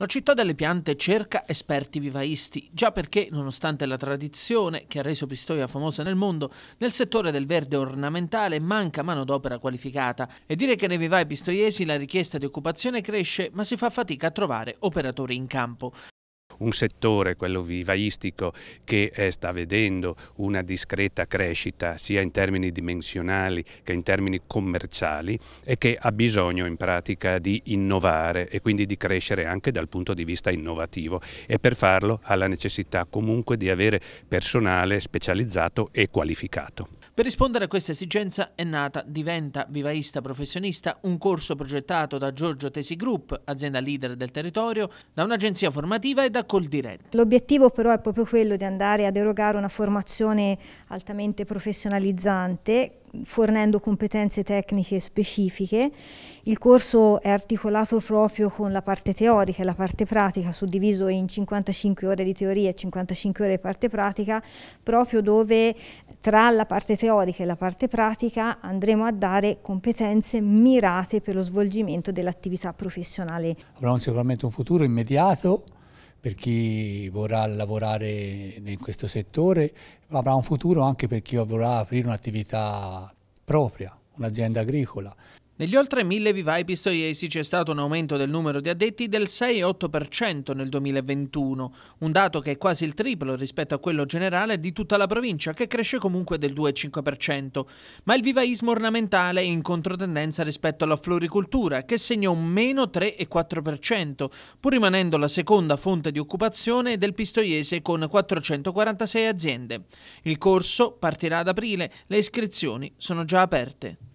La città delle piante cerca esperti vivaisti, già perché, nonostante la tradizione che ha reso Pistoia famosa nel mondo, nel settore del verde ornamentale manca manodopera qualificata e dire che nei vivai pistoiesi la richiesta di occupazione cresce ma si fa fatica a trovare operatori in campo un settore, quello vivaistico, che eh, sta vedendo una discreta crescita sia in termini dimensionali che in termini commerciali e che ha bisogno in pratica di innovare e quindi di crescere anche dal punto di vista innovativo e per farlo ha la necessità comunque di avere personale specializzato e qualificato. Per rispondere a questa esigenza è nata Diventa Vivaista Professionista, un corso progettato da Giorgio Tesi Group, azienda leader del territorio, da un'agenzia formativa e da Coldiretto. L'obiettivo però è proprio quello di andare ad erogare una formazione altamente professionalizzante fornendo competenze tecniche specifiche. Il corso è articolato proprio con la parte teorica e la parte pratica, suddiviso in 55 ore di teoria e 55 ore di parte pratica, proprio dove tra la parte teorica e la parte pratica andremo a dare competenze mirate per lo svolgimento dell'attività professionale. Avranno sicuramente un futuro immediato, per chi vorrà lavorare in questo settore, avrà un futuro anche per chi vorrà aprire un'attività propria, un'azienda agricola. Negli oltre mille vivai pistoiesi c'è stato un aumento del numero di addetti del 6,8% nel 2021, un dato che è quasi il triplo rispetto a quello generale di tutta la provincia, che cresce comunque del 2,5%. Ma il vivaismo ornamentale è in controtendenza rispetto alla floricoltura, che segna un meno 3,4%, pur rimanendo la seconda fonte di occupazione del pistoiese con 446 aziende. Il corso partirà ad aprile, le iscrizioni sono già aperte.